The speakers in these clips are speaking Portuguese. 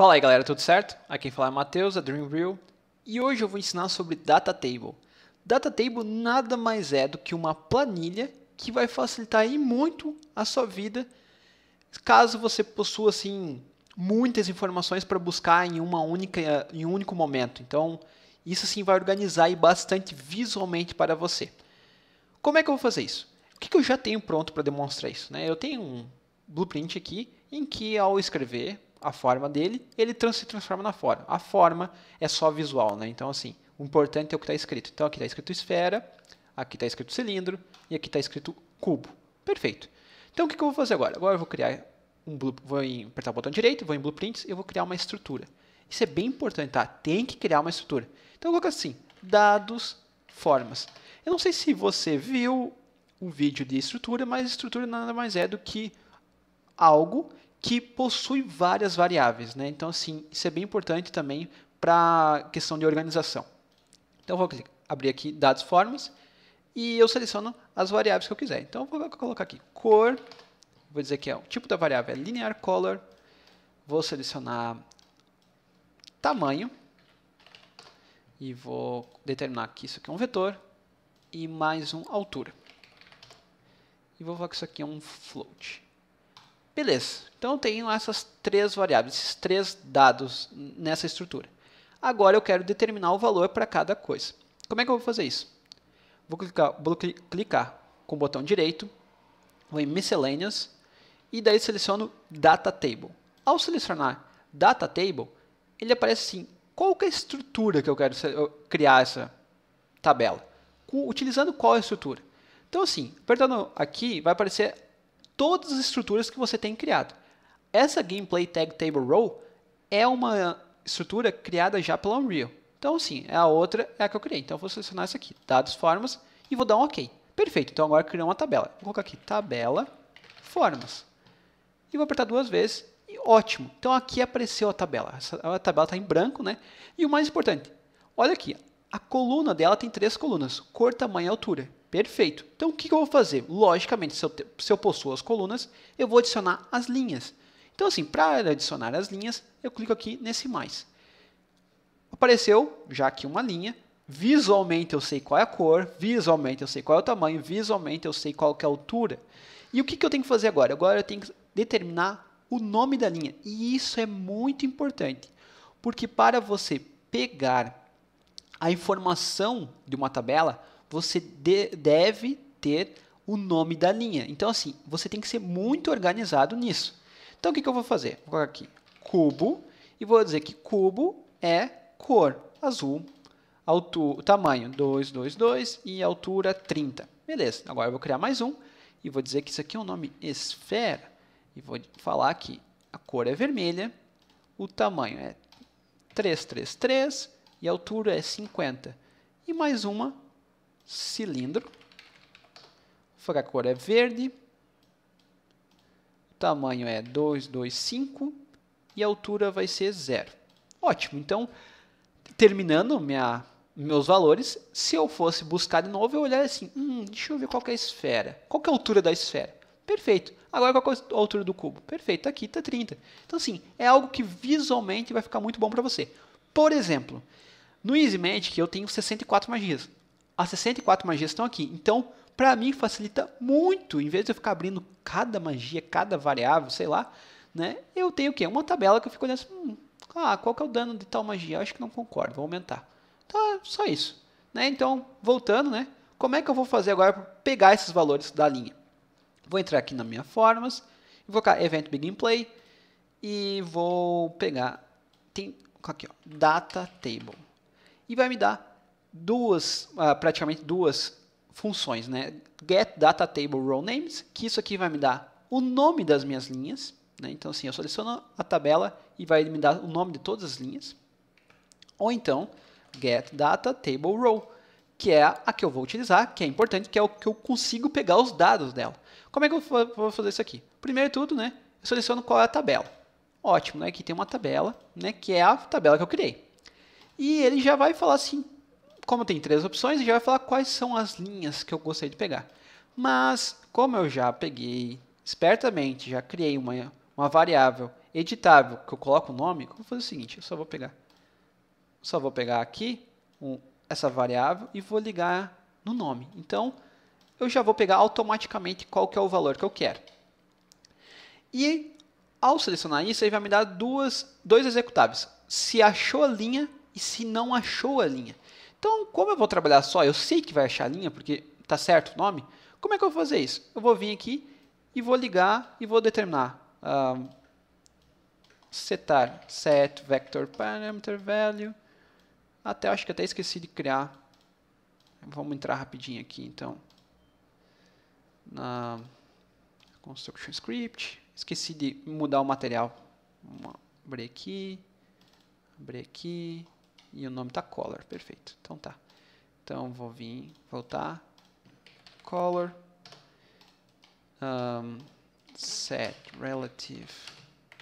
Fala aí galera, tudo certo? Aqui quem fala é Matheus, a é Dreamreal e hoje eu vou ensinar sobre Data Table. Data Table nada mais é do que uma planilha que vai facilitar muito a sua vida caso você possua assim muitas informações para buscar em uma única em um único momento. Então, isso assim vai organizar e bastante visualmente para você. Como é que eu vou fazer isso? O que, que eu já tenho pronto para demonstrar isso? Né? Eu tenho um blueprint aqui em que ao escrever a forma dele, ele trans se transforma na forma. A forma é só visual, né? Então, assim, o importante é o que está escrito. Então, aqui está escrito esfera, aqui está escrito cilindro e aqui está escrito cubo. Perfeito. Então, o que, que eu vou fazer agora? Agora eu vou criar um vou apertar o botão direito, vou em blueprints e vou criar uma estrutura. Isso é bem importante, tá? Tem que criar uma estrutura. Então, coloco assim, dados, formas. Eu não sei se você viu o vídeo de estrutura, mas estrutura nada mais é do que algo que possui várias variáveis. Né? Então, assim, isso é bem importante também para a questão de organização. Então, vou clicar, abrir aqui dados formas e eu seleciono as variáveis que eu quiser. Então, vou colocar aqui cor, vou dizer que é o tipo da variável é linear color, vou selecionar tamanho e vou determinar que isso aqui é um vetor e mais um altura. E vou falar que isso aqui é um float. Beleza, então eu tenho essas três variáveis, esses três dados nessa estrutura. Agora eu quero determinar o valor para cada coisa. Como é que eu vou fazer isso? Vou clicar, vou clicar com o botão direito, vou em Miscellaneous, e daí seleciono Data Table. Ao selecionar Data Table, ele aparece assim, qual que é a estrutura que eu quero criar essa tabela? utilizando qual estrutura? Então assim, apertando aqui, vai aparecer todas as estruturas que você tem criado. Essa gameplay tag table row é uma estrutura criada já pela Unreal. Então, sim, é a outra é a que eu criei. Então, eu vou selecionar essa aqui, dados, formas, e vou dar um OK. Perfeito. Então, agora criou uma tabela. Vou colocar aqui, tabela, formas. E vou apertar duas vezes e ótimo. Então, aqui apareceu a tabela. Essa, a tabela está em branco, né? E o mais importante, olha aqui, a coluna dela tem três colunas, cor, tamanho e altura. Perfeito. Então, o que eu vou fazer? Logicamente, se eu, te, se eu possuo as colunas, eu vou adicionar as linhas. Então, assim, para adicionar as linhas, eu clico aqui nesse mais. Apareceu já aqui uma linha. Visualmente eu sei qual é a cor, visualmente eu sei qual é o tamanho, visualmente eu sei qual é a altura. E o que, que eu tenho que fazer agora? Agora eu tenho que determinar o nome da linha. E isso é muito importante, porque para você pegar a informação de uma tabela, você de, deve ter o nome da linha. Então, assim, você tem que ser muito organizado nisso. Então, o que, que eu vou fazer? Vou colocar aqui cubo e vou dizer que cubo é cor azul, altura, tamanho 222 e altura 30. Beleza, agora eu vou criar mais um e vou dizer que isso aqui é o um nome esfera e vou falar que a cor é vermelha, o tamanho é 333 e a altura é 50. E mais uma cilindro. A cor é verde. o Tamanho é 225 e a altura vai ser zero. Ótimo, então terminando minha, meus valores, se eu fosse buscar de novo, eu olharia assim, hum, deixa eu ver qual é a esfera, qual é a altura da esfera. Perfeito. Agora qual é a altura do cubo? Perfeito, aqui está 30. Então assim, é algo que visualmente vai ficar muito bom para você. Por exemplo, no Magic eu tenho 64 magias. As 64 magias estão aqui. Então, para mim facilita muito, em vez de eu ficar abrindo cada magia, cada variável, sei lá, né? Eu tenho o quê? Uma tabela que eu fico olhando assim, hum, ah, qual que é o dano de tal magia? Eu acho que não concordo, vou aumentar. Então, é só isso. Né? Então, voltando, né? Como é que eu vou fazer agora para pegar esses valores da linha? Vou entrar aqui na minha formas, vou colocar event begin play e vou pegar tem aqui, ó, data table. E vai me dar duas, ah, praticamente duas funções, né? Get data table row names, que isso aqui vai me dar o nome das minhas linhas, né? Então assim, eu seleciono a tabela e vai me dar o nome de todas as linhas. Ou então get data table row, que é a que eu vou utilizar, que é importante, que é o que eu consigo pegar os dados dela. Como é que eu vou fazer isso aqui? Primeiro de tudo, né? Eu seleciono qual é a tabela. Ótimo, né? Aqui tem uma tabela, né? Que é a tabela que eu criei. E ele já vai falar assim, como tem três opções, já vai falar quais são as linhas que eu gostaria de pegar. Mas, como eu já peguei espertamente, já criei uma, uma variável editável que eu coloco o nome, eu vou fazer o seguinte, eu só vou pegar, só vou pegar aqui um, essa variável e vou ligar no nome. Então, eu já vou pegar automaticamente qual que é o valor que eu quero. E ao selecionar isso, ele vai me dar duas, dois executáveis. Se achou a linha e se não achou a linha. Então, como eu vou trabalhar só, eu sei que vai achar a linha, porque tá certo o nome, como é que eu vou fazer isso? Eu vou vir aqui e vou ligar e vou determinar um, ah, setar set vector parameter value até acho que até esqueci de criar vamos entrar rapidinho aqui então na construction script esqueci de mudar o material vamos abrir aqui abrir aqui e o nome está color, perfeito. Então tá. Então vou vir, voltar, color, um, set relative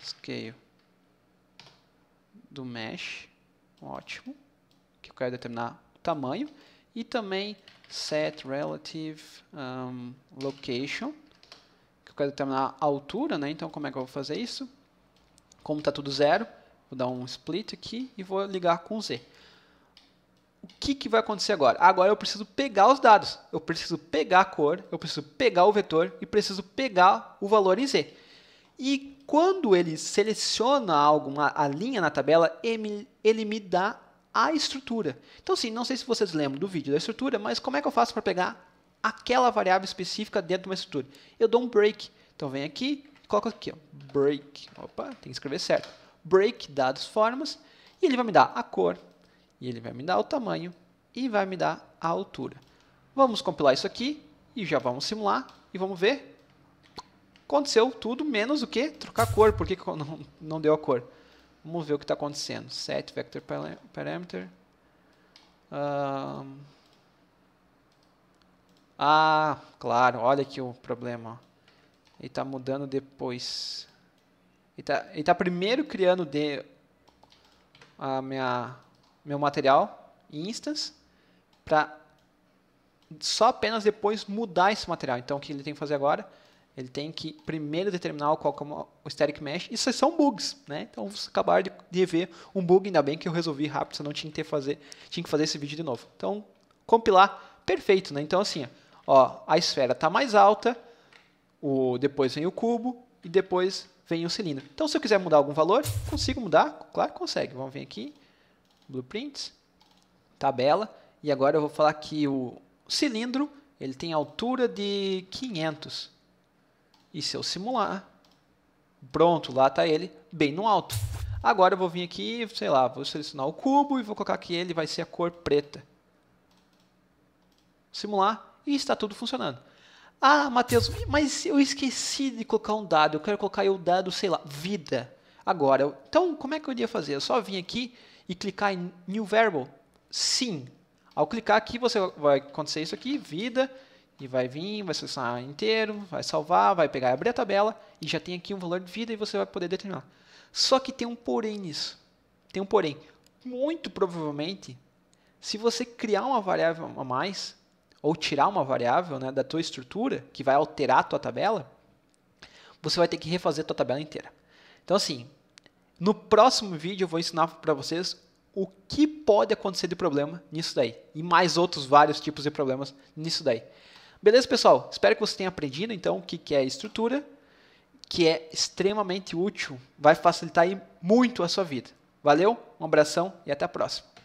scale do mesh, ótimo, que eu quero determinar o tamanho, e também set relative um, location, que eu quero determinar a altura, né? então como é que eu vou fazer isso? Como está tudo zero, Vou dar um split aqui e vou ligar com Z. O que, que vai acontecer agora? Agora eu preciso pegar os dados. Eu preciso pegar a cor, eu preciso pegar o vetor e preciso pegar o valor em Z. E quando ele seleciona algo, uma, a linha na tabela, ele me dá a estrutura. Então, sim, não sei se vocês lembram do vídeo da estrutura, mas como é que eu faço para pegar aquela variável específica dentro de uma estrutura? Eu dou um break. Então, vem aqui, coloco aqui, ó, break. Opa, tem que escrever certo break dados formas, e ele vai me dar a cor, e ele vai me dar o tamanho, e vai me dar a altura. Vamos compilar isso aqui, e já vamos simular, e vamos ver. Aconteceu tudo, menos o que? Trocar a cor, porque não, não deu a cor. Vamos ver o que está acontecendo. Set vector parameter. Um... Ah, claro, olha aqui o problema. Ele está mudando depois. Ele está tá primeiro criando de, a minha, meu material instance para só apenas depois mudar esse material. Então, o que ele tem que fazer agora? Ele tem que primeiro determinar qual é o static mesh. Isso são bugs, né? Então, vocês acabaram de, de ver um bug, ainda bem que eu resolvi rápido, senão tinha que, ter fazer, tinha que fazer esse vídeo de novo. Então, compilar, perfeito, né? Então, assim, ó, a esfera está mais alta, o, depois vem o cubo e depois vem o cilindro. Então, se eu quiser mudar algum valor, consigo mudar? Claro que consegue. Vamos vir aqui, blueprints, tabela, e agora eu vou falar que o cilindro ele tem altura de 500. E se eu simular, pronto, lá está ele, bem no alto. Agora eu vou vir aqui, sei lá, vou selecionar o cubo e vou colocar que ele vai ser a cor preta. Simular e está tudo funcionando. Ah, Matheus, mas eu esqueci de colocar um dado. Eu quero colocar o dado, sei lá, vida. Agora, então como é que eu iria fazer? Eu só vim aqui e clicar em New Variable? Sim. Ao clicar aqui, você vai acontecer isso aqui, vida, e vai vir, vai selecionar inteiro, vai salvar, vai pegar e abrir a tabela, e já tem aqui um valor de vida e você vai poder determinar. Só que tem um porém nisso. Tem um porém. Muito provavelmente, se você criar uma variável a mais, ou tirar uma variável né, da tua estrutura, que vai alterar a tua tabela, você vai ter que refazer a tua tabela inteira. Então, assim, no próximo vídeo eu vou ensinar para vocês o que pode acontecer de problema nisso daí. E mais outros vários tipos de problemas nisso daí. Beleza, pessoal? Espero que você tenha aprendido, então, o que é estrutura, que é extremamente útil, vai facilitar muito a sua vida. Valeu, um abração e até a próxima.